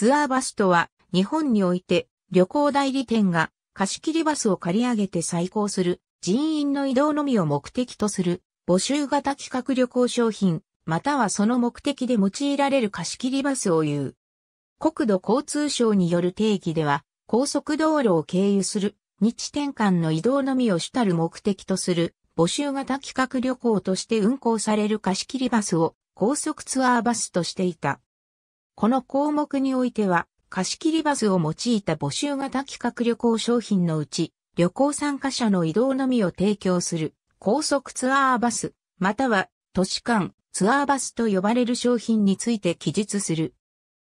ツアーバスとは、日本において旅行代理店が貸切バスを借り上げて再興する人員の移動のみを目的とする募集型企画旅行商品、またはその目的で用いられる貸切バスを言う。国土交通省による定義では、高速道路を経由する日転換の移動のみを主たる目的とする募集型企画旅行として運行される貸切バスを高速ツアーバスとしていた。この項目においては、貸切バスを用いた募集型企画旅行商品のうち、旅行参加者の移動のみを提供する高速ツアーバス、または都市間ツアーバスと呼ばれる商品について記述する。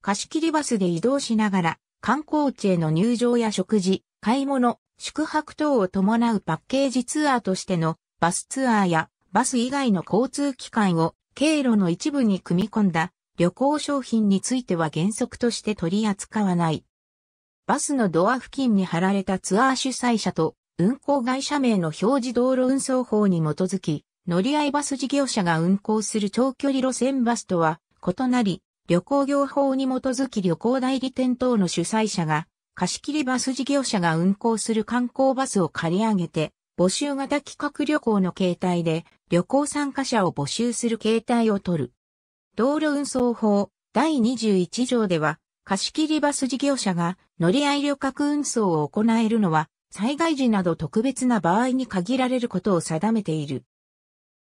貸切バスで移動しながら、観光地への入場や食事、買い物、宿泊等を伴うパッケージツアーとしてのバスツアーやバス以外の交通機関を経路の一部に組み込んだ旅行商品については原則として取り扱わない。バスのドア付近に貼られたツアー主催者と運行会社名の表示道路運送法に基づき、乗り合いバス事業者が運行する長距離路線バスとは異なり、旅行業法に基づき旅行代理店等の主催者が、貸切バス事業者が運行する観光バスを借り上げて、募集型企画旅行の形態で、旅行参加者を募集する形態を取る。道路運送法第21条では、貸切バス事業者が乗り合い旅客運送を行えるのは、災害時など特別な場合に限られることを定めている。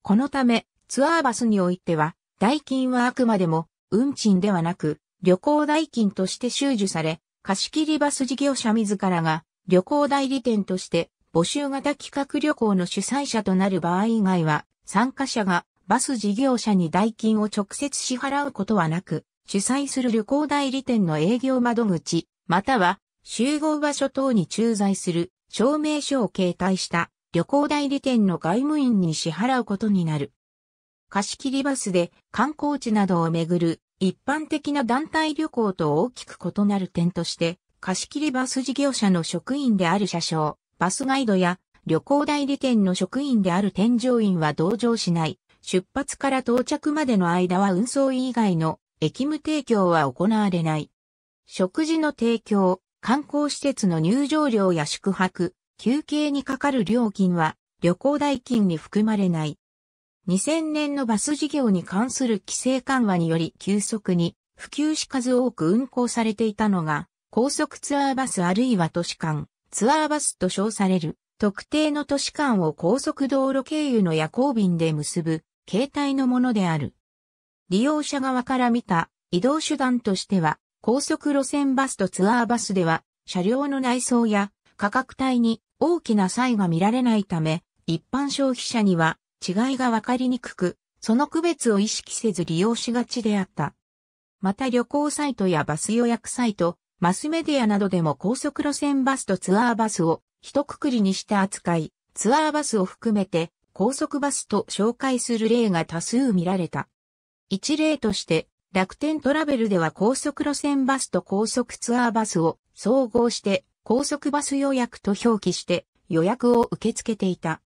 このため、ツアーバスにおいては、代金はあくまでも、運賃ではなく、旅行代金として収受され、貸切バス事業者自らが、旅行代理店として、募集型企画旅行の主催者となる場合以外は、参加者がバス事業者に代金を直接支払うことはなく、主催する旅行代理店の営業窓口、または集合場所等に駐在する証明書を携帯した旅行代理店の外務員に支払うことになる。貸切バスで観光地などをめぐる一般的な団体旅行と大きく異なる点として、貸切バス事業者の職員である車掌、バスガイドや旅行代理店の職員である添乗員は同乗しない出発から到着までの間は運送以外の駅務提供は行われない。食事の提供、観光施設の入場料や宿泊、休憩にかかる料金は旅行代金に含まれない。2000年のバス事業に関する規制緩和により急速に普及し数多く運行されていたのが高速ツアーバスあるいは都市間、ツアーバスと称される特定の都市間を高速道路経由の夜行便で結ぶ携帯のものである。利用者側から見た移動手段としては、高速路線バスとツアーバスでは、車両の内装や価格帯に大きな差異が見られないため、一般消費者には違いがわかりにくく、その区別を意識せず利用しがちであった。また旅行サイトやバス予約サイト、マスメディアなどでも高速路線バスとツアーバスを一括りにして扱い、ツアーバスを含めて高速バスと紹介する例が多数見られた。一例として、楽天トラベルでは高速路線バスと高速ツアーバスを総合して高速バス予約と表記して予約を受け付けていた。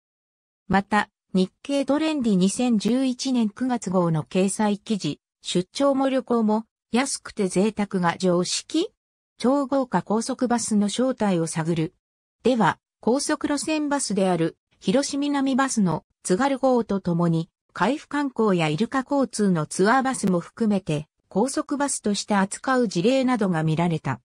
また、日経トレンディ2011年9月号の掲載記事、出張も旅行も安くて贅沢が常識超豪華高速バスの正体を探る。では、高速路線バスである広島南バスの津軽号とともに、海部観光やイルカ交通のツアーバスも含めて、高速バスとして扱う事例などが見られた。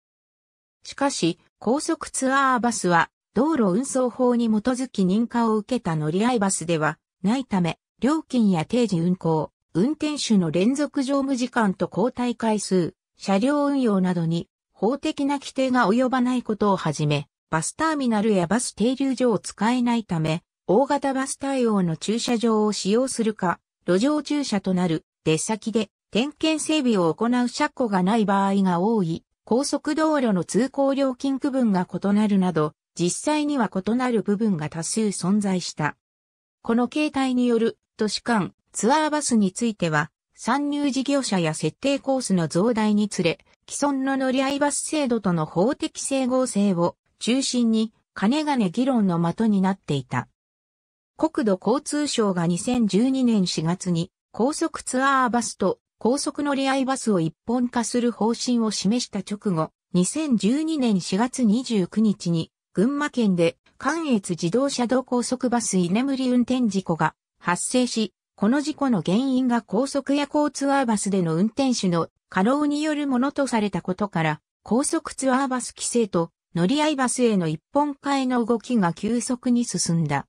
しかし、高速ツアーバスは、道路運送法に基づき認可を受けた乗り合いバスではないため、料金や定時運行、運転手の連続乗務時間と交代回数、車両運用などに法的な規定が及ばないことをはじめ、バスターミナルやバス停留所を使えないため、大型バス対応の駐車場を使用するか、路上駐車となる出先で点検整備を行う車庫がない場合が多い、高速道路の通行料金区分が異なるなど、実際には異なる部分が多数存在した。この形態による都市間ツアーバスについては、参入事業者や設定コースの増大につれ、既存の乗り合いバス制度との法的整合性を中心に、金々議論の的になっていた。国土交通省が2012年4月に高速ツアーバスと高速乗り合いバスを一本化する方針を示した直後、2012年4月29日に群馬県で関越自動車道高速バス居眠り運転事故が発生し、この事故の原因が高速夜行ツアーバスでの運転手の過労によるものとされたことから、高速ツアーバス規制と乗り合いバスへの一本化への動きが急速に進んだ。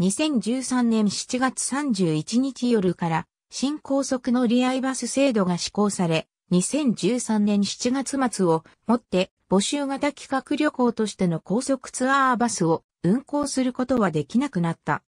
2013年7月31日夜から新高速乗り合いバス制度が施行され、2013年7月末をもって募集型企画旅行としての高速ツアーバスを運行することはできなくなった。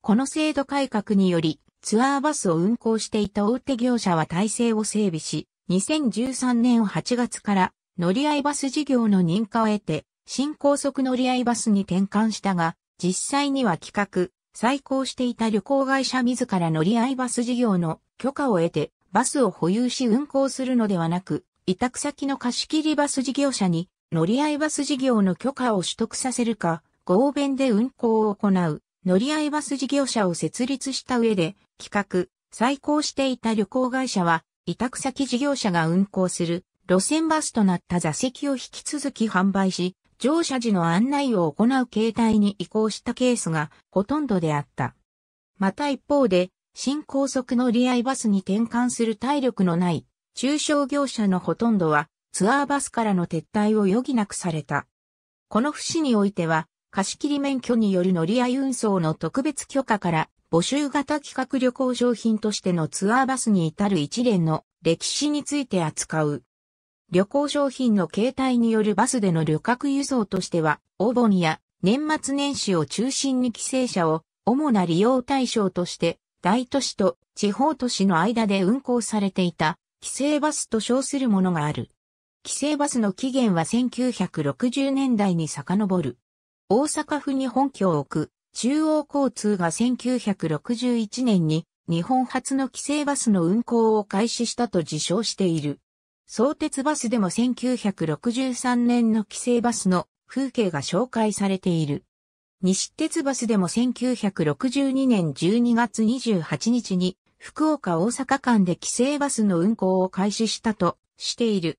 この制度改革によりツアーバスを運行していた大手業者は体制を整備し、2013年8月から乗り合いバス事業の認可を得て、新高速乗り合いバスに転換したが、実際には企画、再興していた旅行会社自ら乗り合いバス事業の許可を得て、バスを保有し運行するのではなく、委託先の貸し切りバス事業者に乗り合いバス事業の許可を取得させるか、合弁で運行を行う乗り合いバス事業者を設立した上で、企画、再興していた旅行会社は、委託先事業者が運行する路線バスとなった座席を引き続き販売し、乗車時の案内を行う形態に移行したケースがほとんどであった。また一方で、新高速乗り合いバスに転換する体力のない中小業者のほとんどはツアーバスからの撤退を余儀なくされた。この節においては、貸切免許による乗り合い運送の特別許可から募集型企画旅行商品としてのツアーバスに至る一連の歴史について扱う旅行商品の携帯によるバスでの旅客輸送としては、お盆や年末年始を中心に帰省者を主な利用対象として、大都市と地方都市の間で運行されていた、帰省バスと称するものがある。帰省バスの起源は1960年代に遡る。大阪府に本拠を置く、中央交通が1961年に日本初の帰省バスの運行を開始したと自称している。相鉄バスでも1963年の帰省バスの風景が紹介されている。西鉄バスでも1962年12月28日に福岡大阪間で帰省バスの運行を開始したとしている。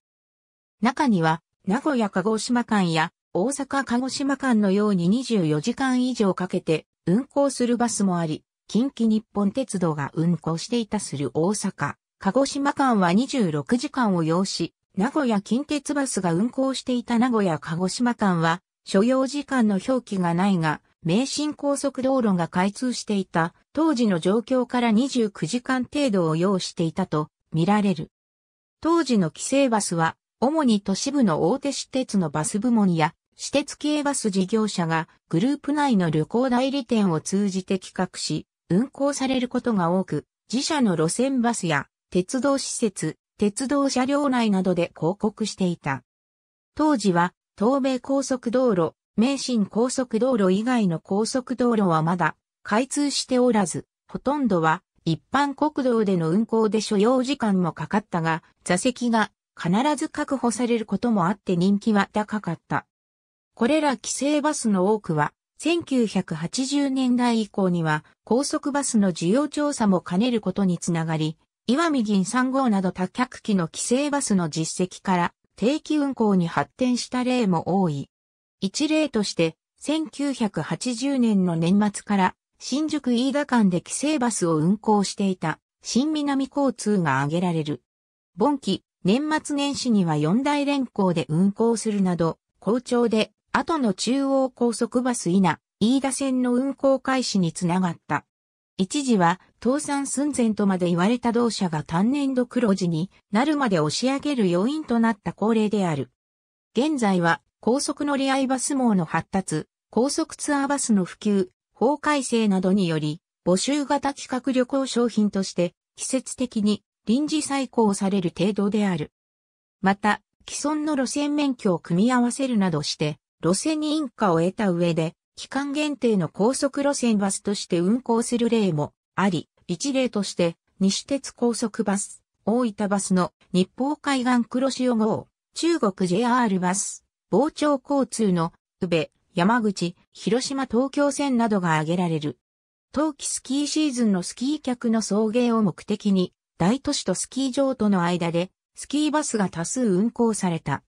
中には名古屋鹿児島間や大阪鹿児島間のように24時間以上かけて運行するバスもあり、近畿日本鉄道が運行していたする大阪、鹿児島間は26時間を要し、名古屋近鉄バスが運行していた名古屋鹿児島間は、所要時間の表記がないが、名神高速道路が開通していた当時の状況から29時間程度を要していたと見られる。当時の規制バスは、主に都市部の大手私鉄のバス部門や私鉄系バス事業者がグループ内の旅行代理店を通じて企画し、運行されることが多く、自社の路線バスや鉄道施設、鉄道車両内などで広告していた。当時は、東名高速道路、名神高速道路以外の高速道路はまだ開通しておらず、ほとんどは一般国道での運行で所要時間もかかったが、座席が必ず確保されることもあって人気は高かった。これら規制バスの多くは、1980年代以降には高速バスの需要調査も兼ねることにつながり、岩見銀3号など多客機の規制バスの実績から定期運行に発展した例も多い。一例として、1980年の年末から新宿飯田間で規制バスを運行していた新南交通が挙げられる。本期、年末年始には4大連行で運行するなど、好調で、後の中央高速バス以な、飯田線の運行開始につながった。一時は倒産寸前とまで言われた同社が単年度黒字になるまで押し上げる要因となった恒例である。現在は高速乗り合いバス網の発達、高速ツアーバスの普及、法改正などにより、募集型企画旅行商品として季節的に臨時再考される程度である。また、既存の路線免許を組み合わせるなどして、路線に認可を得た上で、期間限定の高速路線バスとして運行する例もあり、一例として、西鉄高速バス、大分バスの日報海岸黒潮号、中国 JR バス、傍聴交通の宇部、山口、広島東京線などが挙げられる。冬季スキーシーズンのスキー客の送迎を目的に、大都市とスキー場との間で、スキーバスが多数運行された。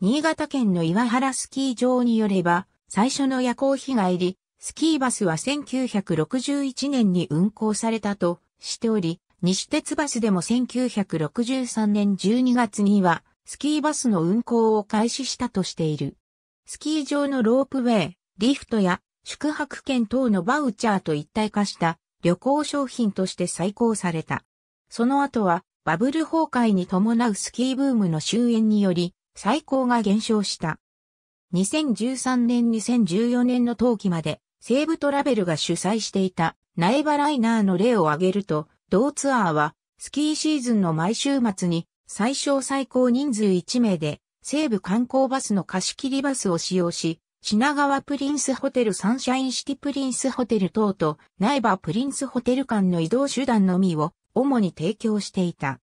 新潟県の岩原スキー場によれば、最初の夜行日帰り、スキーバスは1961年に運行されたとしており、西鉄バスでも1963年12月には、スキーバスの運行を開始したとしている。スキー場のロープウェイ、リフトや宿泊券等のバウチャーと一体化した旅行商品として再興された。その後はバブル崩壊に伴うスキーブームの終焉により、再高が減少した。2013年2014年の冬季まで西武トラベルが主催していた苗場ライナーの例を挙げると、同ツアーはスキーシーズンの毎週末に最小最高人数1名で西武観光バスの貸し切りバスを使用し、品川プリンスホテルサンシャインシティプリンスホテル等と苗場プリンスホテル間の移動手段のみを主に提供していた。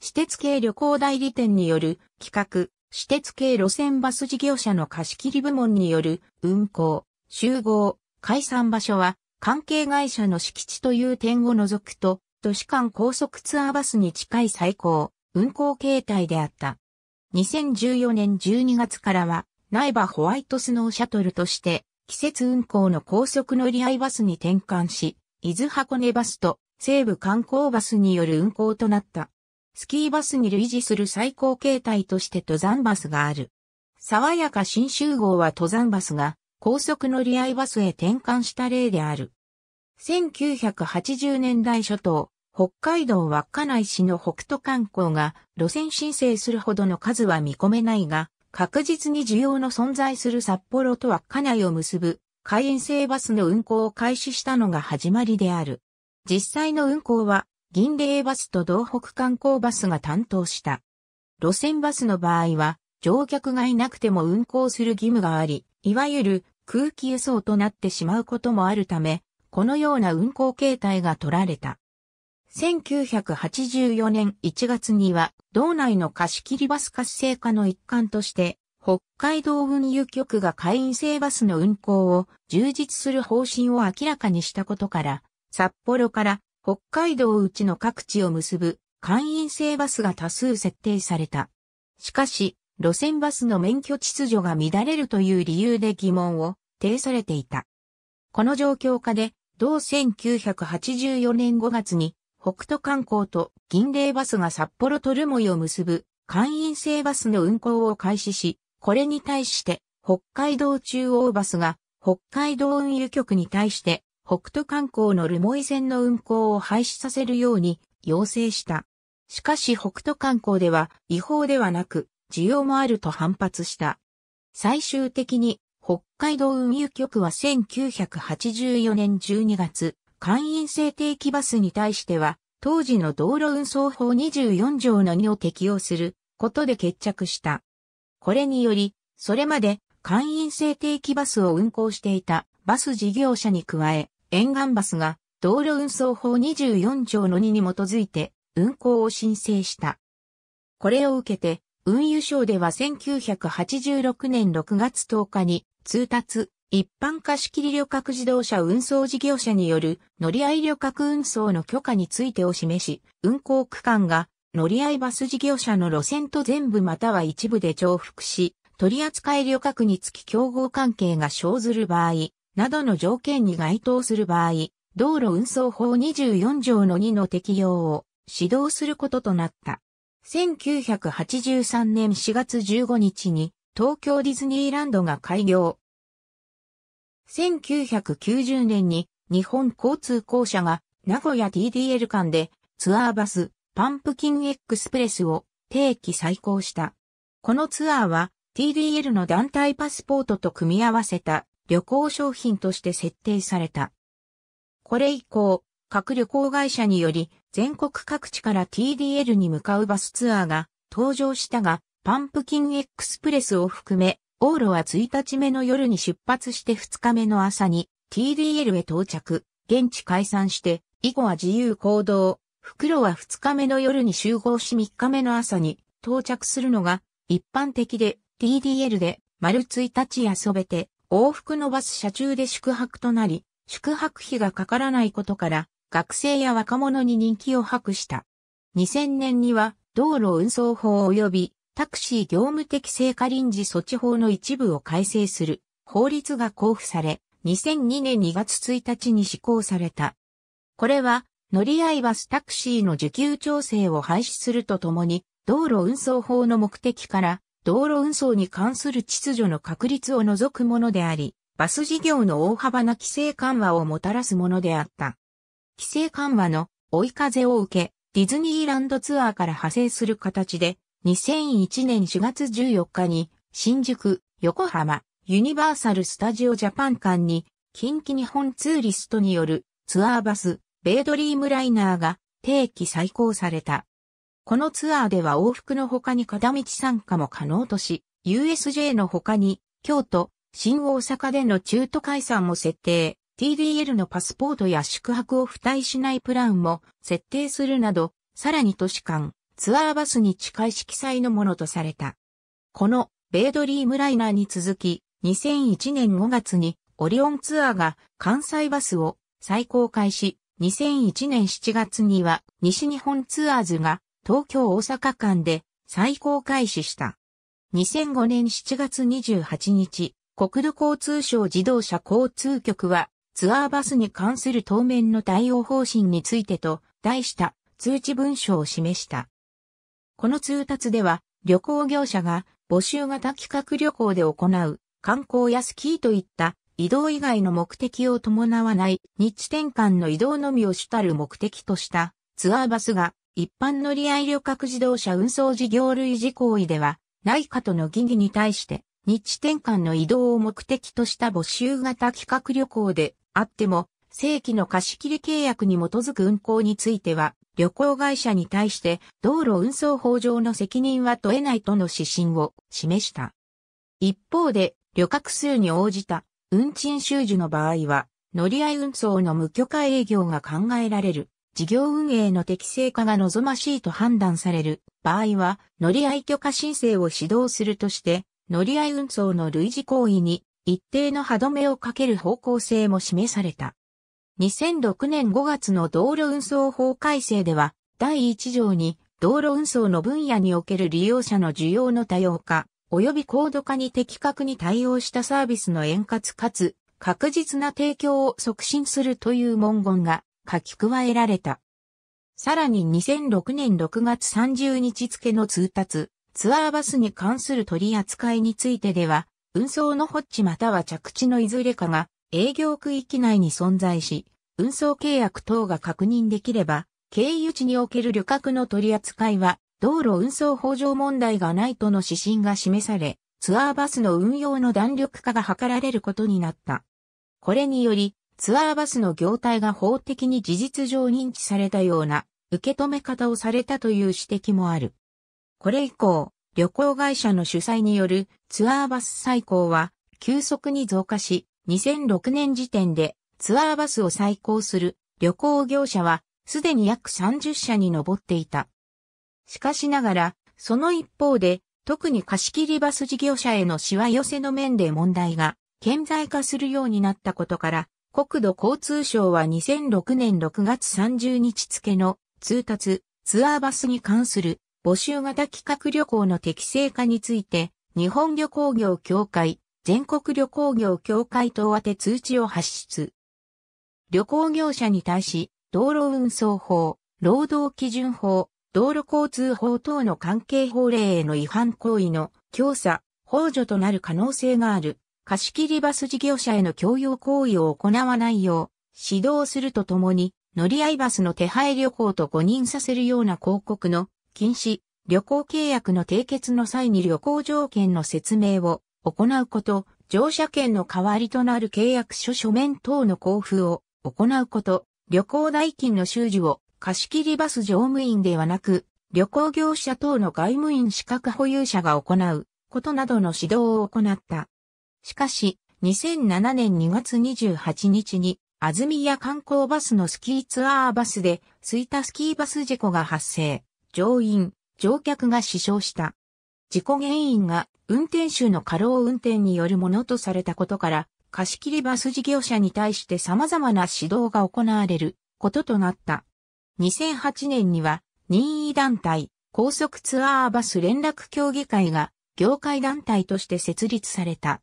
私鉄系旅行代理店による企画、私鉄系路線バス事業者の貸切部門による運行、集合、解散場所は関係会社の敷地という点を除くと、都市間高速ツアーバスに近い最高、運行形態であった。2014年12月からは、苗場ホワイトスノーシャトルとして、季節運行の高速乗り合いバスに転換し、伊豆箱根バスと西部観光バスによる運行となった。スキーバスに類似する最高形態として登山バスがある。爽やか新集合は登山バスが高速乗り合いバスへ転換した例である。1980年代初頭、北海道稚内市の北斗観光が路線申請するほどの数は見込めないが、確実に需要の存在する札幌と稚内を結ぶ海沿制バスの運行を開始したのが始まりである。実際の運行は銀霊バスと道北観光バスが担当した。路線バスの場合は、乗客がいなくても運行する義務があり、いわゆる空気輸送となってしまうこともあるため、このような運行形態が取られた。1984年1月には、道内の貸し切りバス活性化の一環として、北海道運輸局が会員制バスの運行を充実する方針を明らかにしたことから、札幌から北海道内の各地を結ぶ会員制バスが多数設定された。しかし、路線バスの免許秩序が乱れるという理由で疑問を呈されていた。この状況下で、同1984年5月に、北斗観光と銀霊バスが札幌と留萌を結ぶ会員制バスの運行を開始し、これに対して、北海道中央バスが北海道運輸局に対して北斗観光の留萌線の運行を廃止させるように要請した。しかし北斗観光では違法ではなく需要もあると反発した。最終的に北海道運輸局は1984年12月、会員制定期バスに対しては当時の道路運送法24条の2を適用することで決着した。これにより、それまで会員制定期バスを運行していたバス事業者に加え、沿岸バスが道路運送法24条の2に基づいて運行を申請した。これを受けて、運輸省では1986年6月10日に通達、一般貸切旅客自動車運送事業者による乗り合い旅客運送の許可についてを示し、運行区間が乗り合いバス事業者の路線と全部または一部で重複し、取扱旅客につき競合関係が生ずる場合、などの条件に該当する場合、道路運送法24条の2の適用を指導することとなった。1983年4月15日に東京ディズニーランドが開業。1990年に日本交通公社が名古屋 TDL 間でツアーバスパンプキンエクスプレスを定期再行した。このツアーは TDL の団体パスポートと組み合わせた旅行商品として設定された。これ以降、各旅行会社により全国各地から TDL に向かうバスツアーが登場したが、パンプキンエクスプレスを含め、往路は1日目の夜に出発して2日目の朝に TDL へ到着、現地解散して、以後は自由行動、袋は2日目の夜に集合し3日目の朝に到着するのが一般的で TDL で丸1日遊べて往復のバス車中で宿泊となり、宿泊費がかからないことから、学生や若者に人気を博した。2000年には、道路運送法及びタクシー業務的成果臨時措置法の一部を改正する法律が交付され、2002年2月1日に施行された。これは、乗り合いバスタクシーの受給調整を廃止するとともに、道路運送法の目的から、道路運送に関する秩序の確立を除くものであり、バス事業の大幅な規制緩和をもたらすものであった。規制緩和の追い風を受け、ディズニーランドツアーから派生する形で、2001年4月14日に、新宿、横浜、ユニバーサル・スタジオ・ジャパン間に、近畿日本ツーリストによるツアーバス、ベイドリームライナーが定期再行された。このツアーでは往復の他に片道参加も可能とし、USJ の他に、京都、新大阪での中途解散も設定、TDL のパスポートや宿泊を付帯しないプランも設定するなど、さらに都市間、ツアーバスに近い色彩のものとされた。この、ベイドリームライナーに続き、2001年5月にオリオンツアーが関西バスを再公開し、2001年7月には西日本ツアーズが東京大阪間で最高開始した。2005年7月28日、国土交通省自動車交通局は、ツアーバスに関する当面の対応方針についてと題した通知文書を示した。この通達では、旅行業者が募集型企画旅行で行う観光やスキーといった移動以外の目的を伴わない日地転換の移動のみを主たる目的としたツアーバスが一般乗合旅客自動車運送事業類似行為では、内科との疑義に対して、日転換の移動を目的とした募集型企画旅行であっても、正規の貸切契約に基づく運行については、旅行会社に対して道路運送法上の責任は問えないとの指針を示した。一方で、旅客数に応じた運賃収受の場合は、乗り合い運送の無許可営業が考えられる。事業運営の適正化が望ましいと判断される場合は、乗り合い許可申請を指導するとして、乗り合い運送の類似行為に一定の歯止めをかける方向性も示された。2006年5月の道路運送法改正では、第1条に道路運送の分野における利用者の需要の多様化、及び高度化に的確に対応したサービスの円滑かつ確実な提供を促進するという文言が書き加えられた。さらに2006年6月30日付の通達、ツアーバスに関する取り扱いについてでは、運送のホッチまたは着地のいずれかが営業区域内に存在し、運送契約等が確認できれば、経由地における旅客の取り扱いは、道路運送法上問題がないとの指針が示され、ツアーバスの運用の弾力化が図られることになった。これにより、ツアーバスの業態が法的に事実上認知されたような受け止め方をされたという指摘もある。これ以降、旅行会社の主催によるツアーバス再行は急速に増加し、2006年時点でツアーバスを再行する旅行業者はすでに約30社に上っていた。しかしながら、その一方で、特に貸切バス事業者へのしわ寄せの面で問題が顕在化するようになったことから、国土交通省は2006年6月30日付の通達、ツアーバスに関する募集型企画旅行の適正化について、日本旅行業協会、全国旅行業協会等宛て通知を発出。旅行業者に対し、道路運送法、労働基準法、道路交通法等の関係法令への違反行為の強査、法助となる可能性がある。貸し切りバス事業者への共用行為を行わないよう指導するとともに乗り合いバスの手配旅行と誤認させるような広告の禁止、旅行契約の締結の際に旅行条件の説明を行うこと、乗車券の代わりとなる契約書書面等の交付を行うこと、旅行代金の収受を貸し切りバス乗務員ではなく、旅行業者等の外務員資格保有者が行うことなどの指導を行った。しかし、2007年2月28日に、安住屋観光バスのスキーツアーバスで、吹田スキーバス事故が発生、乗員、乗客が死傷した。事故原因が運転手の過労運転によるものとされたことから、貸切バス事業者に対して様々な指導が行われることとなった。2008年には任意団体高速ツアーバス連絡協議会が業界団体として設立された。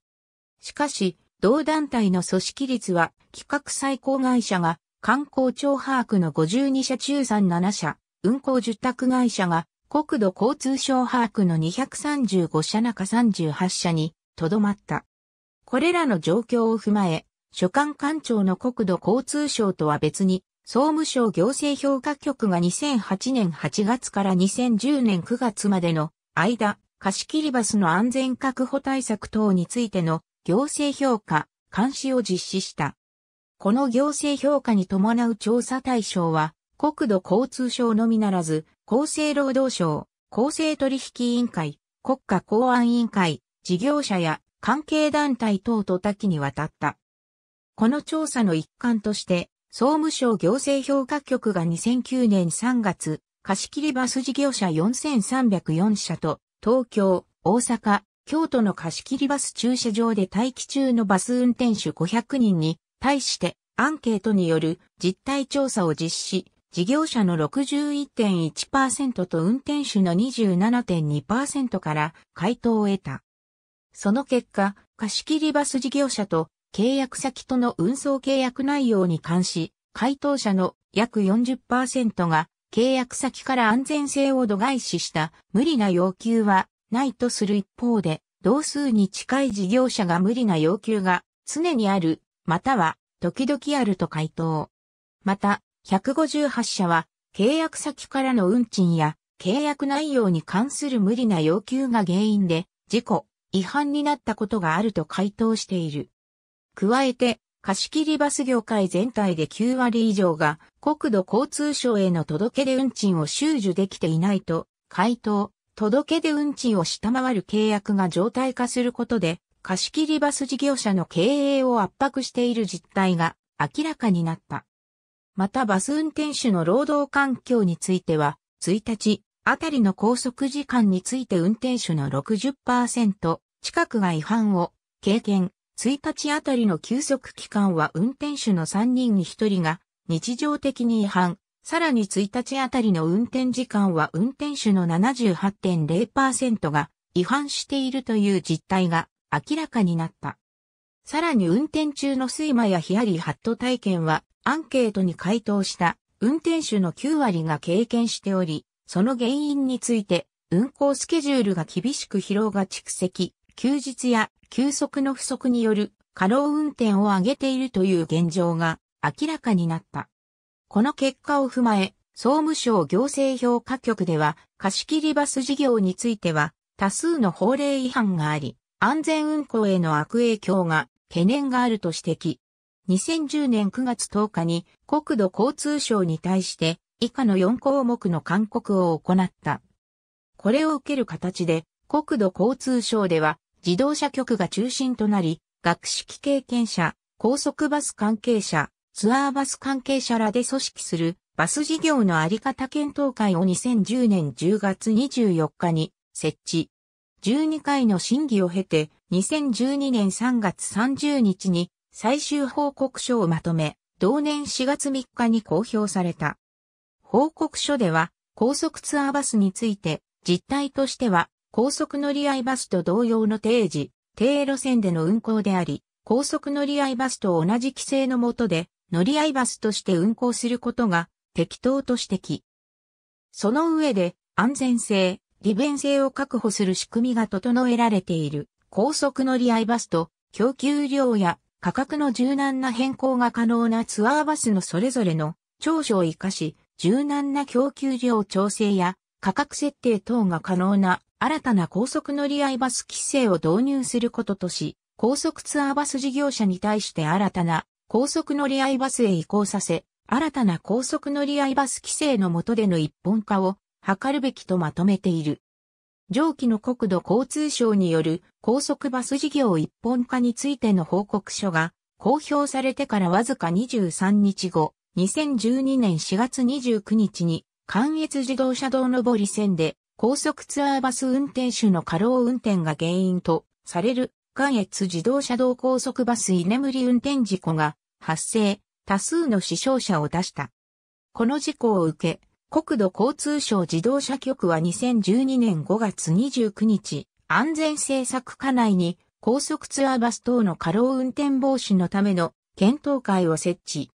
しかし、同団体の組織率は企画最高会社が観光庁把握の52社中37社、運行受託会社が国土交通省把握の235社中38社にとどまった。これらの状況を踏まえ、所管官庁の国土交通省とは別に、総務省行政評価局が2008年8月から2010年9月までの間、貸し切りバスの安全確保対策等についての行政評価、監視を実施した。この行政評価に伴う調査対象は、国土交通省のみならず、厚生労働省、厚生取引委員会、国家公安委員会、事業者や関係団体等と多岐にわたった。この調査の一環として、総務省行政評価局が2009年3月、貸切バス事業者4304社と、東京、大阪、京都の貸切バス駐車場で待機中のバス運転手500人に対してアンケートによる実態調査を実施、事業者の61.1%と運転手の27.2%から回答を得た。その結果、貸切バス事業者と契約先との運送契約内容に関し、回答者の約40%が契約先から安全性を度外視した無理な要求はないとする一方で、同数に近い事業者が無理な要求が常にある、または時々あると回答。また、158社は契約先からの運賃や契約内容に関する無理な要求が原因で事故、違反になったことがあると回答している。加えて、貸切バス業界全体で9割以上が国土交通省への届けで運賃を収受できていないと回答、届けで運賃を下回る契約が常態化することで、貸切バス事業者の経営を圧迫している実態が明らかになった。またバス運転手の労働環境については、1日あたりの拘束時間について運転手の60%近くが違反を経験、1日あたりの休息期間は運転手の3人に1人が日常的に違反、さらに1日あたりの運転時間は運転手の78.0%が違反しているという実態が明らかになった。さらに運転中の睡魔やヒヤリハット体験はアンケートに回答した運転手の9割が経験しており、その原因について運行スケジュールが厳しく疲労が蓄積、休日や休息の不足による過労運転を上げているという現状が明らかになった。この結果を踏まえ、総務省行政評価局では、貸切バス事業については、多数の法令違反があり、安全運行への悪影響が懸念があると指摘。2010年9月10日に国土交通省に対して以下の4項目の勧告を行った。これを受ける形で国土交通省では自動車局が中心となり、学識経験者、高速バス関係者、ツアーバス関係者らで組織するバス事業のあり方検討会を2010年10月24日に設置。12回の審議を経て2012年3月30日に最終報告書をまとめ、同年4月3日に公表された。報告書では高速ツアーバスについて実態としては高速乗り合いバスと同様の定時、低路線での運行であり、高速乗り合いバスと同じ規制の下で乗り合いバスとして運行することが適当と指摘。その上で安全性、利便性を確保する仕組みが整えられている高速乗り合いバスと供給量や価格の柔軟な変更が可能なツアーバスのそれぞれの長所を活かし、柔軟な供給量調整や価格設定等が可能な新たな高速乗り合いバス規制を導入することとし、高速ツアーバス事業者に対して新たな高速乗り合いバスへ移行させ、新たな高速乗り合いバス規制の下での一本化を図るべきとまとめている。上記の国土交通省による高速バス事業一本化についての報告書が公表されてからわずか23日後、2012年4月29日に関越自動車道上り線で高速ツアーバス運転手の過労運転が原因とされる関越自動車道高速バス居眠り運転事故が発生、多数の死傷者を出した。この事故を受け、国土交通省自動車局は2012年5月29日、安全政策課内に高速ツアーバス等の過労運転防止のための検討会を設置。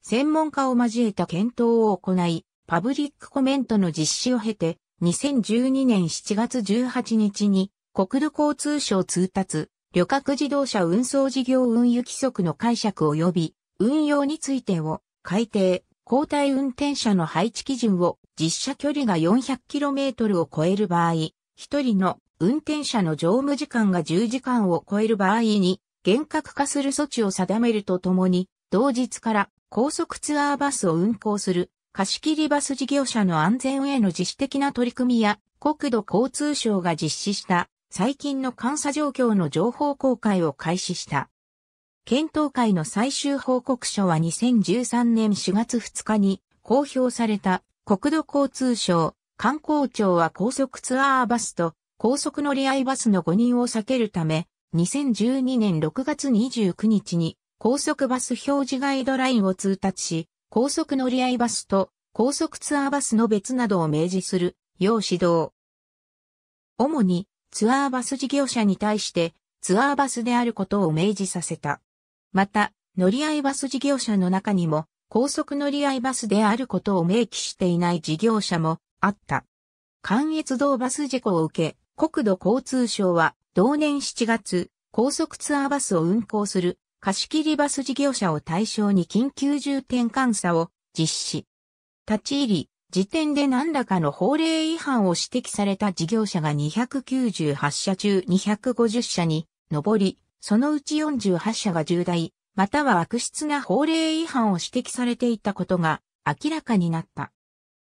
専門家を交えた検討を行い、パブリックコメントの実施を経て、2012年7月18日に国土交通省通達、旅客自動車運送事業運輸規則の解釈及び運用についてを改定、交代運転者の配置基準を実車距離が 400km を超える場合、一人の運転者の乗務時間が10時間を超える場合に厳格化する措置を定めるとともに、同日から高速ツアーバスを運行する貸切バス事業者の安全への自主的な取り組みや国土交通省が実施した最近の監査状況の情報公開を開始した。検討会の最終報告書は2013年4月2日に公表された国土交通省、観光庁は高速ツアーバスと高速乗り合いバスの誤認を避けるため、2012年6月29日に高速バス表示ガイドラインを通達し、高速乗り合いバスと高速ツアーバスの別などを明示する、要指導。主にツアーバス事業者に対してツアーバスであることを明示させた。また、乗り合いバス事業者の中にも高速乗り合いバスであることを明記していない事業者もあった。関越道バス事故を受け、国土交通省は同年7月、高速ツアーバスを運行する貸切バス事業者を対象に緊急重点監査を実施。立ち入り、時点で何らかの法令違反を指摘された事業者が298社中250社に上り、そのうち48社が重大、または悪質な法令違反を指摘されていたことが明らかになった。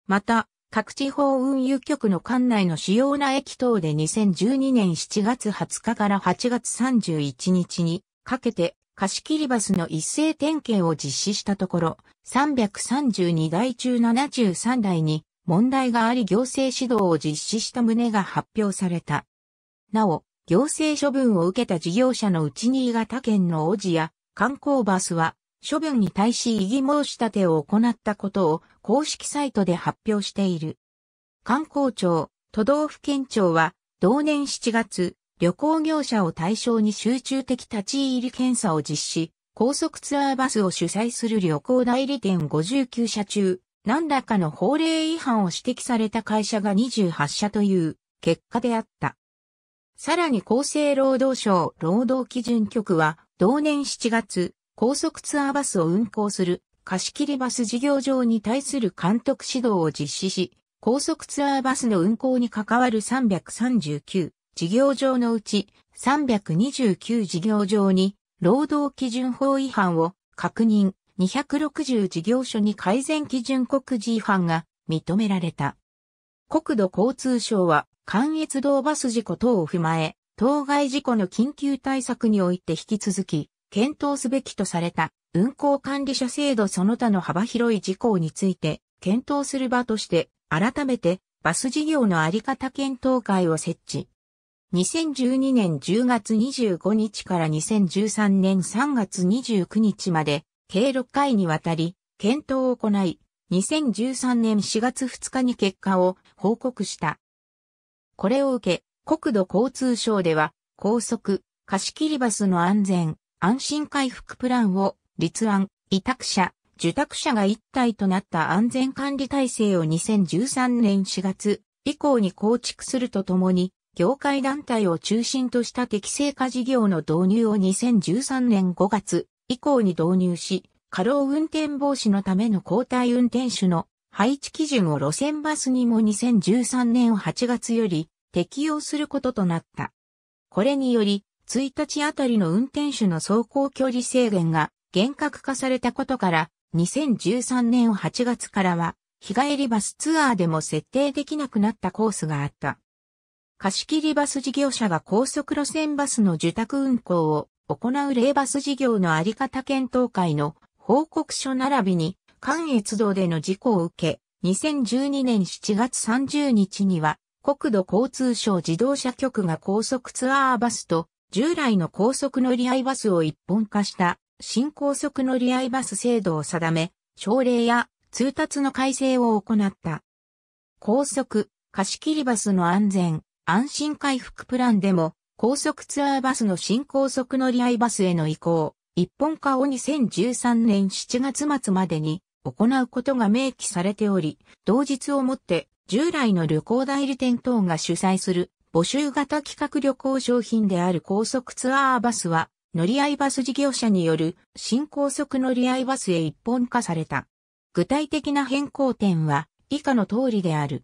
また、各地方運輸局の管内の主要な駅等で2012年7月20日から8月31日にかけて貸切バスの一斉点検を実施したところ、332台中73台に問題があり行政指導を実施した旨が発表された。なお、行政処分を受けた事業者のうち新潟県の王子や観光バスは、処分に対し異議申し立てを行ったことを公式サイトで発表している。観光庁、都道府県庁は、同年7月、旅行業者を対象に集中的立ち入り検査を実施、高速ツアーバスを主催する旅行代理店59社中、何らかの法令違反を指摘された会社が28社という結果であった。さらに厚生労働省労働基準局は同年7月、高速ツアーバスを運行する貸切バス事業場に対する監督指導を実施し、高速ツアーバスの運行に関わる339事業場のうち329事業場に労働基準法違反を確認260事業所に改善基準告示違反が認められた。国土交通省は関越道バス事故等を踏まえ、当該事故の緊急対策において引き続き検討すべきとされた運行管理者制度その他の幅広い事項について検討する場として改めてバス事業のあり方検討会を設置。2012年10月25日から2013年3月29日まで、計6回にわたり、検討を行い、2013年4月2日に結果を報告した。これを受け、国土交通省では、高速、貸切バスの安全、安心回復プランを立案、委託者、受託者が一体となった安全管理体制を2013年4月以降に構築するとともに、業界団体を中心とした適正化事業の導入を2013年5月以降に導入し、過労運転防止のための交代運転手の配置基準を路線バスにも2013年8月より適用することとなった。これにより、1日あたりの運転手の走行距離制限が厳格化されたことから、2013年8月からは、日帰りバスツアーでも設定できなくなったコースがあった。貸切バス事業者が高速路線バスの受託運行を行う例バス事業のあり方検討会の報告書並びに、関越道での事故を受け、2012年7月30日には、国土交通省自動車局が高速ツアーバスと、従来の高速乗り合いバスを一本化した新高速乗り合いバス制度を定め、省令や通達の改正を行った。高速、貸切バスの安全、安心回復プランでも、高速ツアーバスの新高速乗り合いバスへの移行、一本化を2013年7月末までに行うことが明記されており、同日をもって従来の旅行代理店等が主催する募集型企画旅行商品である高速ツアーバスは、乗り合いバス事業者による新高速乗り合いバスへ一本化された。具体的な変更点は以下の通りである。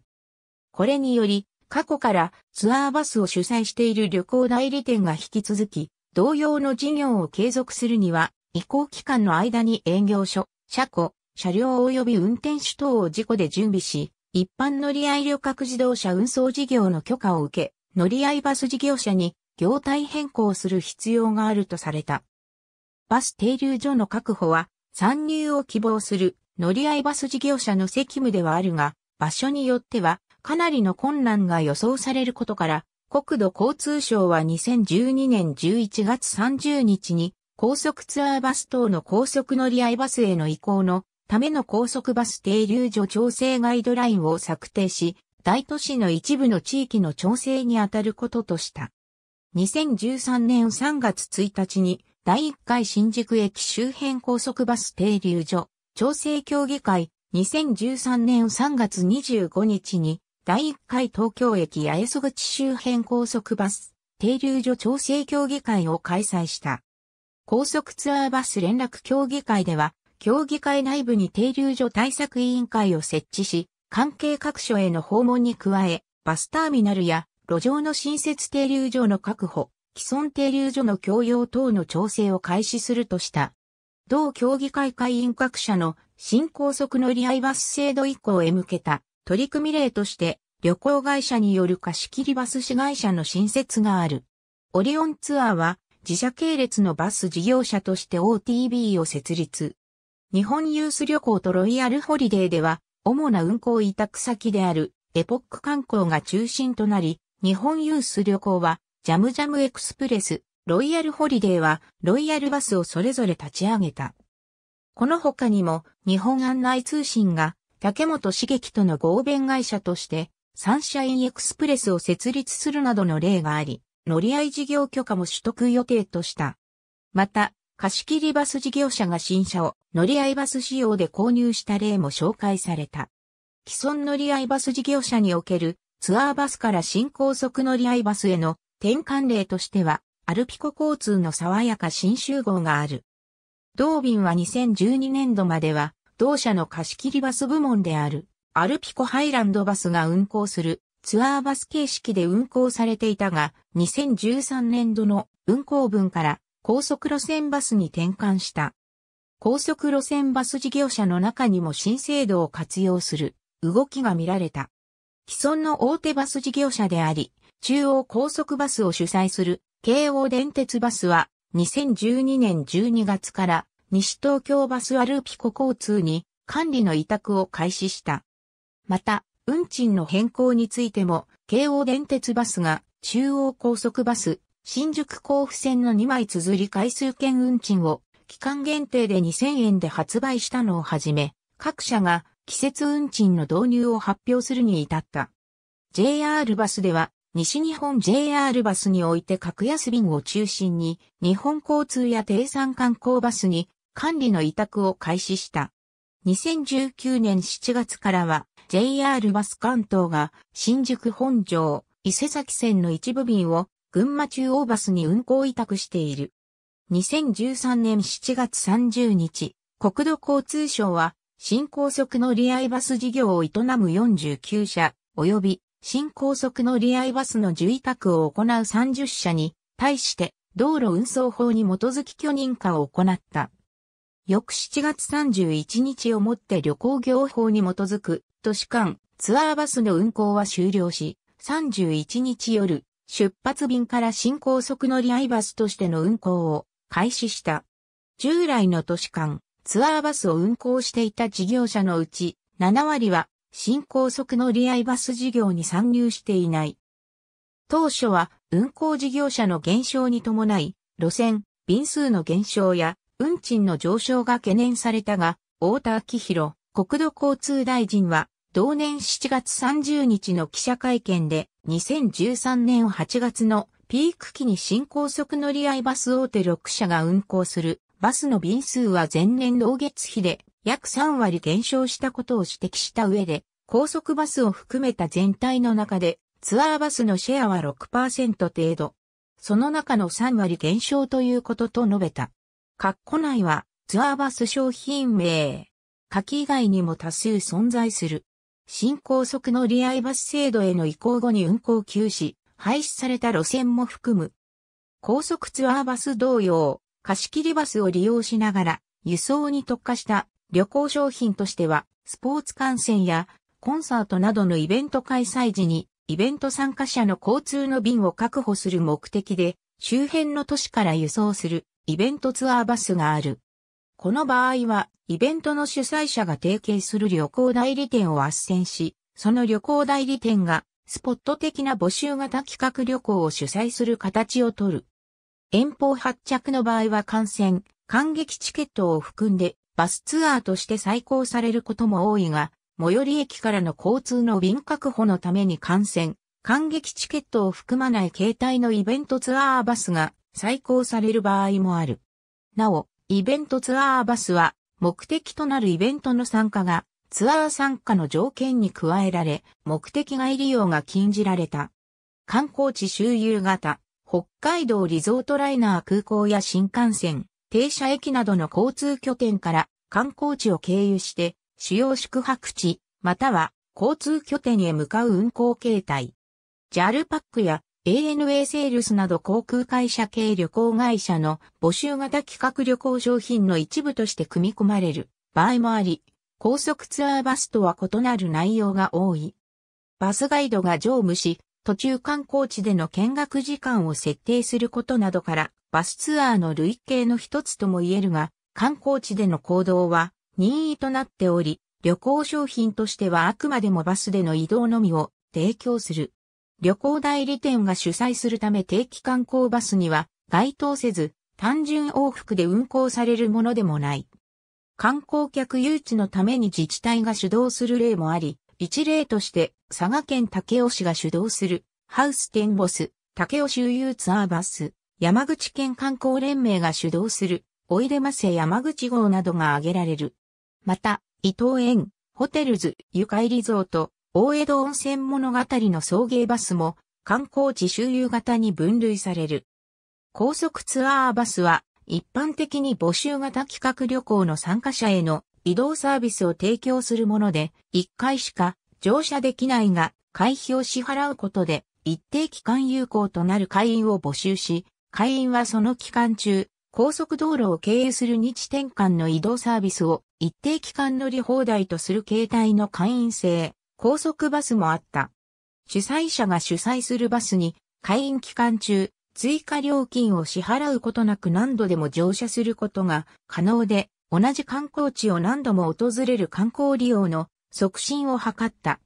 これにより、過去からツアーバスを主催している旅行代理店が引き続き、同様の事業を継続するには、移行期間の間に営業所、車庫、車両及び運転手等を事故で準備し、一般乗り合い旅客自動車運送事業の許可を受け、乗り合いバス事業者に業態変更する必要があるとされた。バス停留所の確保は、参入を希望する乗り合いバス事業者の責務ではあるが、場所によってはかなりの困難が予想されることから、国土交通省は2012年11月30日に高速ツアーバス等の高速乗り合いバスへの移行のための高速バス停留所調整ガイドラインを策定し、大都市の一部の地域の調整に当たることとした。2013年3月1日に第1回新宿駅周辺高速バス停留所調整協議会2013年3月25日に第1回東京駅八重洲口周辺高速バス停留所調整協議会を開催した。高速ツアーバス連絡協議会では、協議会内部に停留所対策委員会を設置し、関係各所への訪問に加え、バスターミナルや路上の新設停留所の確保、既存停留所の供用等の調整を開始するとした。同協議会会員各社の新高速乗り合いバス制度移行へ向けた取り組み例として、旅行会社による貸切バス市会社の新設がある。オリオンツアーは、自社系列のバス事業者として OTB を設立。日本ユース旅行とロイヤルホリデーでは、主な運行委託先であるエポック観光が中心となり、日本ユース旅行は、ジャムジャムエクスプレス、ロイヤルホリデーは、ロイヤルバスをそれぞれ立ち上げた。この他にも、日本案内通信が、竹本茂樹との合弁会社として、サンシャインエクスプレスを設立するなどの例があり、乗り合い事業許可も取得予定とした。また、貸切バス事業者が新車を乗り合いバス仕様で購入した例も紹介された。既存乗り合いバス事業者におけるツアーバスから新高速乗り合いバスへの転換例としては、アルピコ交通の爽やか新集合がある。同便は2012年度までは同社の貸切バス部門である、アルピコハイランドバスが運行するツアーバス形式で運行されていたが、2013年度の運行分から高速路線バスに転換した。高速路線バス事業者の中にも新制度を活用する動きが見られた。既存の大手バス事業者であり、中央高速バスを主催する京王電鉄バスは2012年12月から西東京バスアルピコ交通に管理の委託を開始した。また、運賃の変更についても、京王電鉄バスが中央高速バス、新宿甲府線の2枚綴り回数券運賃を期間限定で2000円で発売したのをはじめ、各社が季節運賃の導入を発表するに至った。JR バスでは、西日本 JR バスにおいて格安便を中心に、日本交通や低山観光バスに管理の委託を開始した。2019年7月からは JR バス関東が新宿本庄、伊勢崎線の一部便を群馬中央バスに運行委託している。2013年7月30日、国土交通省は新高速のリアイバス事業を営む49社、及び新高速のリアイバスの受委託を行う30社に対して道路運送法に基づき許認可を行った。翌7月31日をもって旅行業法に基づく都市間ツアーバスの運行は終了し、31日夜、出発便から新高速乗り合いバスとしての運行を開始した。従来の都市間ツアーバスを運行していた事業者のうち7割は新高速乗り合いバス事業に参入していない。当初は運行事業者の減少に伴い、路線、便数の減少や運賃の上昇が懸念されたが、太田昭弘国土交通大臣は、同年7月30日の記者会見で、2013年8月のピーク期に新高速乗り合いバス大手6社が運行するバスの便数は前年同月比で約3割減少したことを指摘した上で、高速バスを含めた全体の中でツアーバスのシェアは6%程度。その中の3割減少ということと述べた。括弧内はツアーバス商品名。夏季以外にも多数存在する。新高速のリ合いバス制度への移行後に運行休止、廃止された路線も含む。高速ツアーバス同様、貸切バスを利用しながら、輸送に特化した旅行商品としては、スポーツ観戦やコンサートなどのイベント開催時に、イベント参加者の交通の便を確保する目的で、周辺の都市から輸送するイベントツアーバスがある。この場合は、イベントの主催者が提携する旅行代理店を斡旋し、その旅行代理店が、スポット的な募集型企画旅行を主催する形をとる。遠方発着の場合は感染、感激チケットを含んで、バスツアーとして再行されることも多いが、最寄り駅からの交通の便確保のために感染、感激チケットを含まない携帯のイベントツアーバスが再考される場合もある。なお、イベントツアーバスは、目的となるイベントの参加が、ツアー参加の条件に加えられ、目的外利用が禁じられた。観光地周遊型、北海道リゾートライナー空港や新幹線、停車駅などの交通拠点から観光地を経由して、主要宿泊地、または交通拠点へ向かう運行形態。JAL パックや ANA セールスなど航空会社系旅行会社の募集型企画旅行商品の一部として組み込まれる場合もあり、高速ツアーバスとは異なる内容が多い。バスガイドが乗務し、途中観光地での見学時間を設定することなどから、バスツアーの類型の一つとも言えるが、観光地での行動は任意となっており、旅行商品としてはあくまでもバスでの移動のみを提供する。旅行代理店が主催するため定期観光バスには該当せず、単純往復で運行されるものでもない。観光客誘致のために自治体が主導する例もあり、一例として佐賀県武雄市が主導するハウステンボス、武雄周遊ツアーバス、山口県観光連盟が主導するおいでませ山口号などが挙げられる。また、伊藤園、ホテルズ、ゆかいリゾート、大江戸温泉物語の送迎バスも観光地周遊型に分類される。高速ツアーバスは一般的に募集型企画旅行の参加者への移動サービスを提供するもので、1回しか乗車できないが、会費を支払うことで一定期間有効となる会員を募集し、会員はその期間中、高速道路を経由する日転換の移動サービスを一定期間乗り放題とする形態の会員制高速バスもあった。主催者が主催するバスに会員期間中、追加料金を支払うことなく何度でも乗車することが可能で、同じ観光地を何度も訪れる観光利用の促進を図った。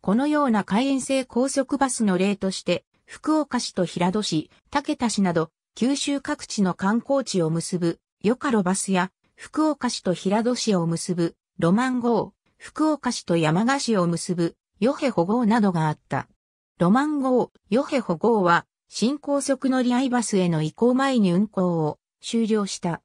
このような会員制高速バスの例として、福岡市と平戸市、竹田市など、九州各地の観光地を結ぶ、よかろバスや、福岡市と平戸市を結ぶ、ロマン号、福岡市と山賀市を結ぶ、ヨヘホ号などがあった。ロマン号、ヨヘホ号は、新高速乗り合いバスへの移行前に運行を終了した。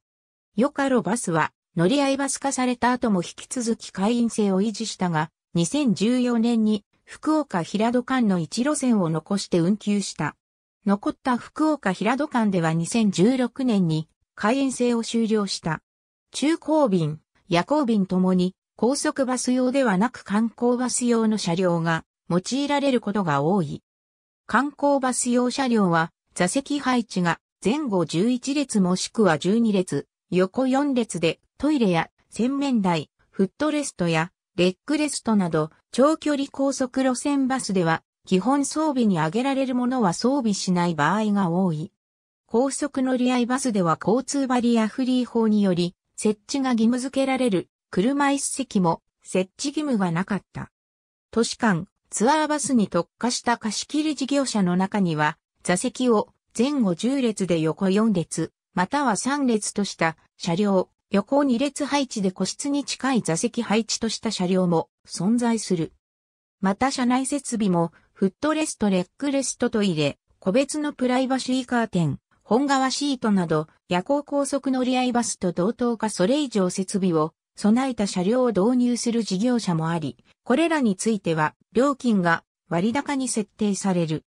ヨカロバスは、乗り合いバス化された後も引き続き会員制を維持したが、2014年に福岡平戸間の一路線を残して運休した。残った福岡平戸間では2016年に会員制を終了した。中高便、夜行便ともに高速バス用ではなく観光バス用の車両が用いられることが多い。観光バス用車両は座席配置が前後11列もしくは12列、横4列でトイレや洗面台、フットレストやレッグレストなど長距離高速路線バスでは基本装備に挙げられるものは装備しない場合が多い。高速乗り合いバスでは交通バリアフリー法により設置が義務付けられる車子席も設置義務はなかった。都市間、ツアーバスに特化した貸し切り事業者の中には、座席を前後10列で横4列、または3列とした車両、横2列配置で個室に近い座席配置とした車両も存在する。また車内設備も、フットレストレックレストトイレ、個別のプライバシーカーテン、本革シートなど、夜行高速乗り合いバスと同等かそれ以上設備を備えた車両を導入する事業者もあり、これらについては料金が割高に設定される。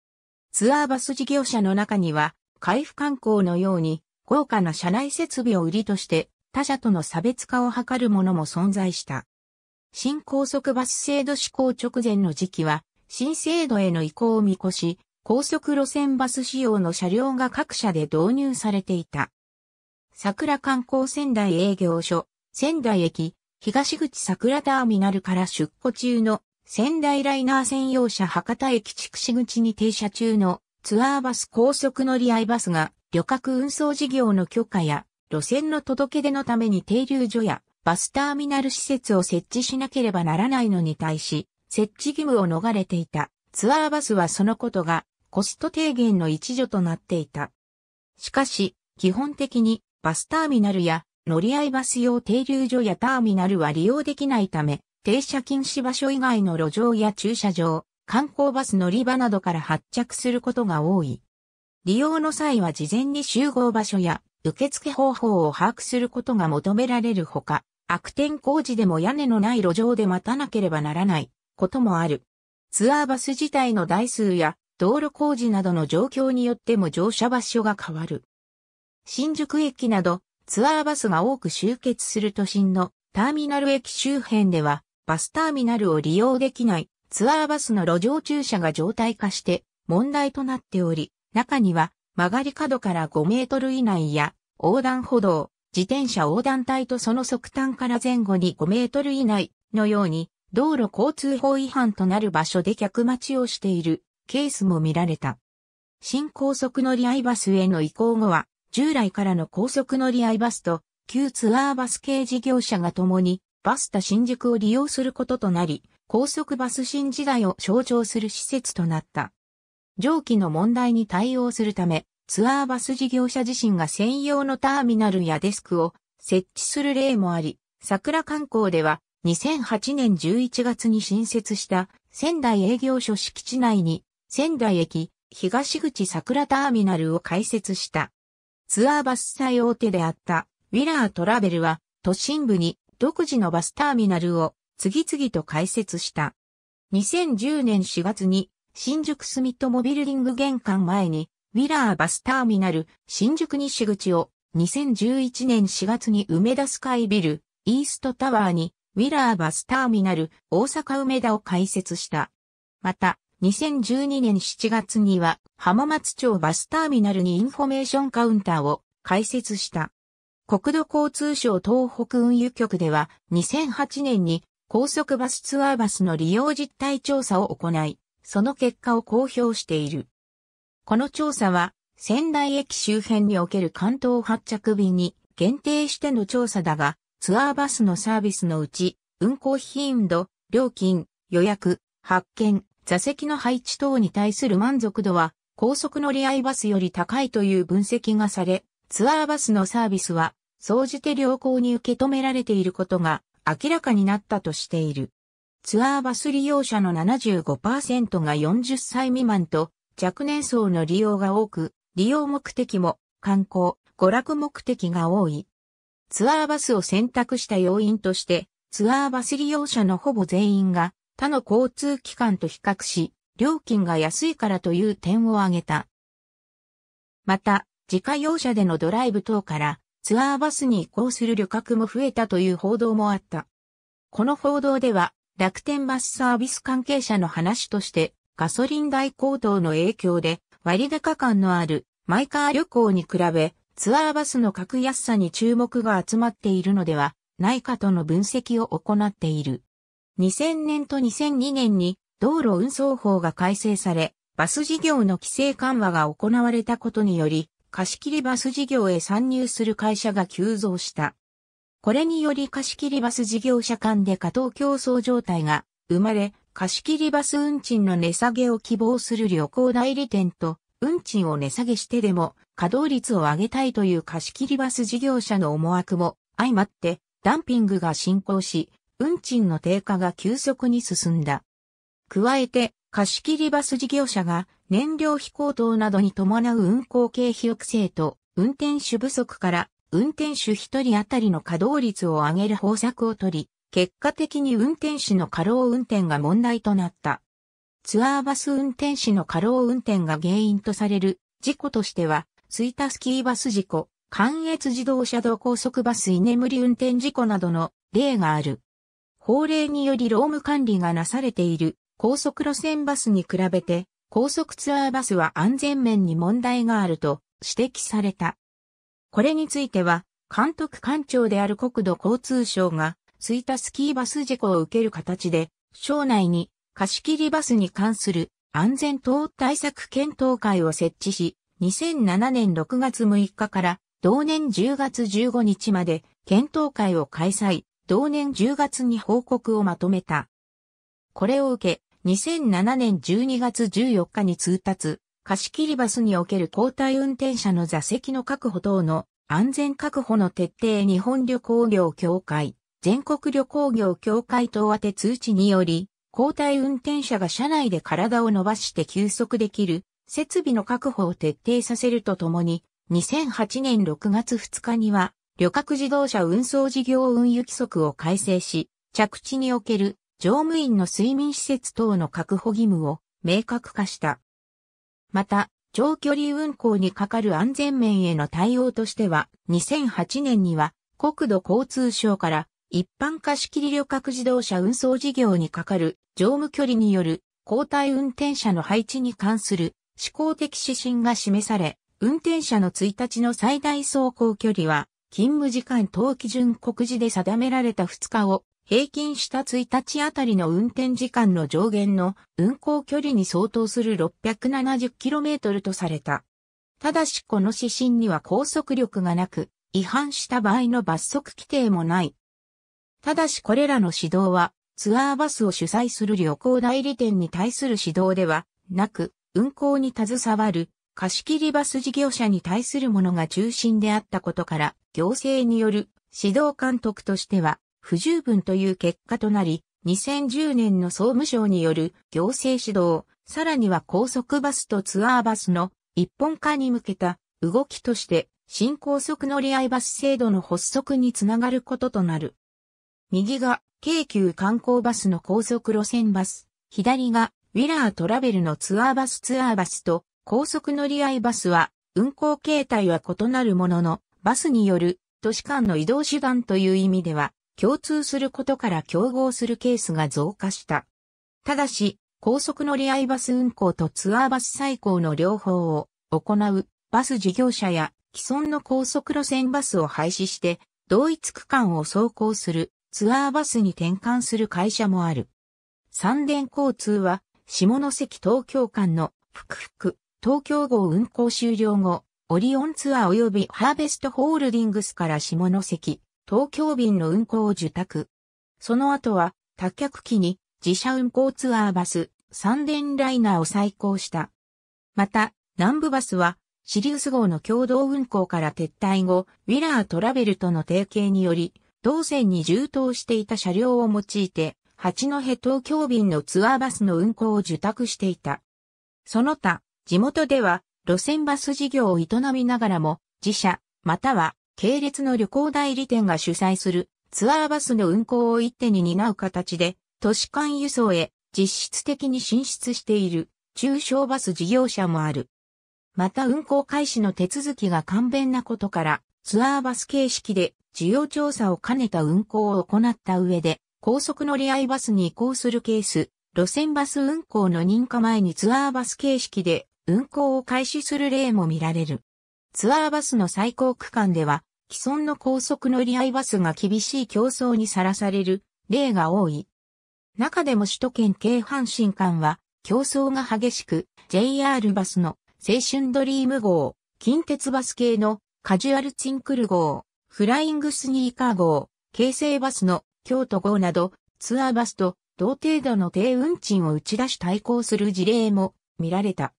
ツアーバス事業者の中には、回復観光のように豪華な車内設備を売りとして他社との差別化を図るものも存在した。新高速バス制度施行直前の時期は、新制度への移行を見越し、高速路線バス仕様の車両が各社で導入されていた。桜観光仙台営業所仙台駅、東口桜ターミナルから出庫中の仙台ライナー専用車博多駅筑紫口に停車中のツアーバス高速乗り合いバスが旅客運送事業の許可や路線の届け出のために停留所やバスターミナル施設を設置しなければならないのに対し設置義務を逃れていたツアーバスはそのことがコスト低減の一助となっていた。しかし基本的にバスターミナルや乗り合いバス用停留所やターミナルは利用できないため、停車禁止場所以外の路上や駐車場、観光バス乗り場などから発着することが多い。利用の際は事前に集合場所や受付方法を把握することが求められるほか、悪天工事でも屋根のない路上で待たなければならないこともある。ツアーバス自体の台数や道路工事などの状況によっても乗車場所が変わる。新宿駅などツアーバスが多く集結する都心のターミナル駅周辺では、バスターミナルを利用できないツアーバスの路上駐車が常態化して問題となっており、中には曲がり角から5メートル以内や横断歩道、自転車横断帯とその側端から前後に5メートル以内のように道路交通法違反となる場所で客待ちをしているケースも見られた。新高速乗り合いバスへの移行後は従来からの高速乗り合いバスと、旧ツアーバス系事業者が共に、バスタ新宿を利用することとなり、高速バス新時代を象徴する施設となった。上記の問題に対応するため、ツアーバス事業者自身が専用のターミナルやデスクを設置する例もあり、桜観光では2008年11月に新設した仙台営業所敷地内に仙台駅東口桜ターミナルを開設した。ツアーバス最大手であったウィラートラベルは都心部に独自のバスターミナルを次々と開設した。2010年4月に新宿住友ビルディング玄関前にウィラーバスターミナル新宿西口を2011年4月に梅田スカイビルイーストタワーにウィラーバスターミナル大阪梅田を開設した。また、2012年7月には浜松町バスターミナルにインフォメーションカウンターを開設した。国土交通省東北運輸局では2008年に高速バスツアーバスの利用実態調査を行い、その結果を公表している。この調査は仙台駅周辺における関東発着便に限定しての調査だが、ツアーバスのサービスのうち、運行頻度、料金、予約、発券、座席の配置等に対する満足度は高速乗り合いバスより高いという分析がされ、ツアーバスのサービスは、総じて良好に受け止められていることが明らかになったとしている。ツアーバス利用者の75%が40歳未満と若年層の利用が多く、利用目的も観光、娯楽目的が多い。ツアーバスを選択した要因として、ツアーバス利用者のほぼ全員が他の交通機関と比較し、料金が安いからという点を挙げた。また、自家用車でのドライブ等からツアーバスに移行する旅客も増えたという報道もあった。この報道では、楽天バスサービス関係者の話として、ガソリン代高騰の影響で割高感のあるマイカー旅行に比べ、ツアーバスの格安さに注目が集まっているのではないかとの分析を行っている。2000年と2002年に道路運送法が改正され、バス事業の規制緩和が行われたことにより、貸切バス事業へ参入する会社が急増した。これにより貸切バス事業者間で過当競争状態が生まれ、貸切バス運賃の値下げを希望する旅行代理店と、運賃を値下げしてでも稼働率を上げたいという貸切バス事業者の思惑も相まって、ダンピングが進行し、運賃の低下が急速に進んだ。加えて、貸切バス事業者が燃料費高騰などに伴う運行経費抑制と運転手不足から運転手一人当たりの稼働率を上げる方策を取り、結果的に運転手の過労運転が問題となった。ツアーバス運転士の過労運転が原因とされる事故としては、スイタスキーバス事故、関越自動車道高速バス居眠り運転事故などの例がある。法令により労務管理がなされている高速路線バスに比べて高速ツアーバスは安全面に問題があると指摘された。これについては監督官庁である国土交通省が吹田スキーバス事故を受ける形で省内に貸切バスに関する安全等対策検討会を設置し、2007年6月6日から同年10月15日まで検討会を開催、同年10月に報告をまとめた。これを受け、2007年12月14日に通達、貸切バスにおける交代運転者の座席の確保等の安全確保の徹底日本旅行業協会、全国旅行業協会等宛通知により、交代運転者が車内で体を伸ばして休息できる設備の確保を徹底させるとともに、2008年6月2日には旅客自動車運送事業運輸規則を改正し、着地における乗務員の睡眠施設等の確保義務を明確化した。また、長距離運行にかかる安全面への対応としては、2008年には国土交通省から一般貸切旅客自動車運送事業にかかる乗務距離による交代運転者の配置に関する思考的指針が示され、運転者の1日の最大走行距離は勤務時間等基準告示で定められた2日を平均した1日あたりの運転時間の上限の運行距離に相当する 670km とされた。ただしこの指針には拘束力がなく、違反した場合の罰則規定もない。ただしこれらの指導は、ツアーバスを主催する旅行代理店に対する指導ではなく、運行に携わる貸切バス事業者に対するものが中心であったことから、行政による指導監督としては不十分という結果となり、2010年の総務省による行政指導、さらには高速バスとツアーバスの一本化に向けた動きとして、新高速乗り合いバス制度の発足につながることとなる。右が京急観光バスの高速路線バス、左がウィラートラベルのツアーバスツアーバスと高速乗り合いバスは、運行形態は異なるものの、バスによる都市間の移動手段という意味では、共通することから競合するケースが増加した。ただし、高速乗り合いバス運行とツアーバス再行の両方を行うバス事業者や既存の高速路線バスを廃止して同一区間を走行するツアーバスに転換する会社もある。三電交通は下関東京間の福福東京号運行終了後、オリオンツアー及びハーベストホールディングスから下関、東京便の運行を受託。その後は、多客機に自社運行ツアーバス、三電ライナーを再行した。また、南部バスは、シリウス号の共同運行から撤退後、ウィラートラベルとの提携により、同線に充当していた車両を用いて、八戸東京便のツアーバスの運行を受託していた。その他、地元では路線バス事業を営みながらも、自社、または系列の旅行代理店が主催するツアーバスの運行を一手に担う形で、都市間輸送へ実質的に進出している中小バス事業者もある。また運行開始の手続きが簡便なことから、ツアーバス形式で需要調査を兼ねた運行を行った上で、高速乗り合いバスに移行するケース、路線バス運行の認可前にツアーバス形式で運行を開始する例も見られる。ツアーバスの最高区間では、既存の高速乗り合いバスが厳しい競争にさらされる例が多い。中でも首都圏京阪神間は競争が激しく、JR バスの青春ドリーム号、近鉄バス系のカジュアルツインクル号、フライングスニーカー号、京成バスの京都号など、ツアーバスと同程度の低運賃を打ち出し対抗する事例も見られた。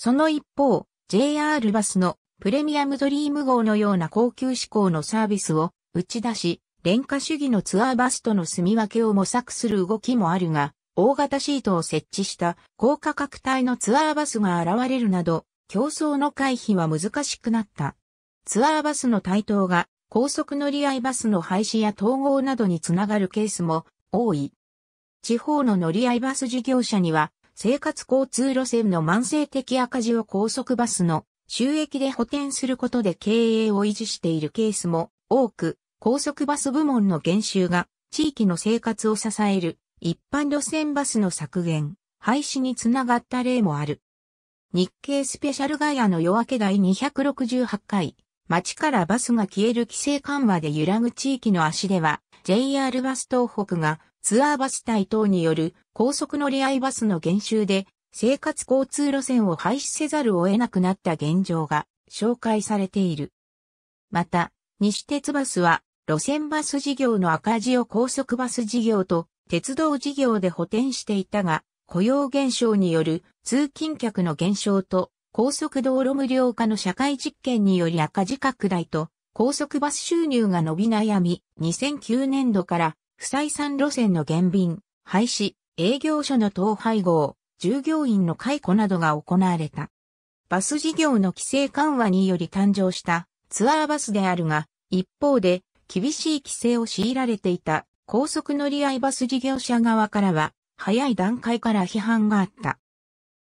その一方、JR バスのプレミアムドリーム号のような高級志向のサービスを打ち出し、廉価主義のツアーバスとの住み分けを模索する動きもあるが、大型シートを設置した高価格帯のツアーバスが現れるなど、競争の回避は難しくなった。ツアーバスの台頭が高速乗り合いバスの廃止や統合などにつながるケースも多い。地方の乗り合いバス事業者には生活交通路線の慢性的赤字を高速バスの収益で補填することで経営を維持しているケースも多く、高速バス部門の減収が地域の生活を支える一般路線バスの削減、廃止につながった例もある。日経スペシャルガヤの夜明け第268回、街からバスが消える規制緩和で揺らぐ地域の足では、JR バス東北がツアーバス隊等による高速乗り合いバスの減収で生活交通路線を廃止せざるを得なくなった現状が紹介されている。また、西鉄バスは路線バス事業の赤字を高速バス事業と鉄道事業で補填していたが、雇用減少による通勤客の減少と高速道路無料化の社会実験により赤字拡大と高速バス収入が伸び悩み、2009年度から不採算路線の減便、廃止、営業所の統廃合、従業員の解雇などが行われた。バス事業の規制緩和により誕生したツアーバスであるが、一方で厳しい規制を強いられていた高速乗り合いバス事業者側からは、早い段階から批判があった。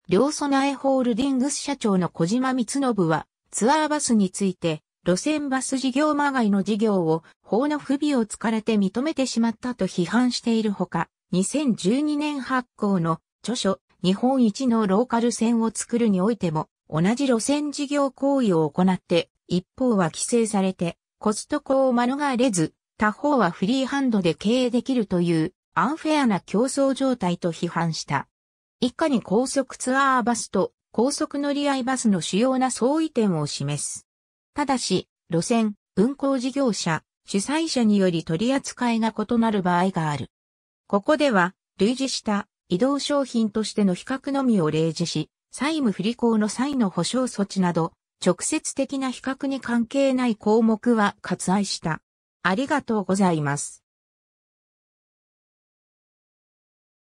両備えホールディングス社長の小島光信は、ツアーバスについて、路線バス事業まがいの事業を法の不備をつかれて認めてしまったと批判しているほか、2012年発行の著書日本一のローカル線を作るにおいても同じ路線事業行為を行って一方は規制されてコストコを免れず他方はフリーハンドで経営できるというアンフェアな競争状態と批判した。以下に高速ツアーバスと高速乗り合いバスの主要な相違点を示す。ただし、路線、運行事業者、主催者により取り扱いが異なる場合がある。ここでは、類似した移動商品としての比較のみを例示し、債務不履行の際の保証措置など、直接的な比較に関係ない項目は割愛した。ありがとうございます。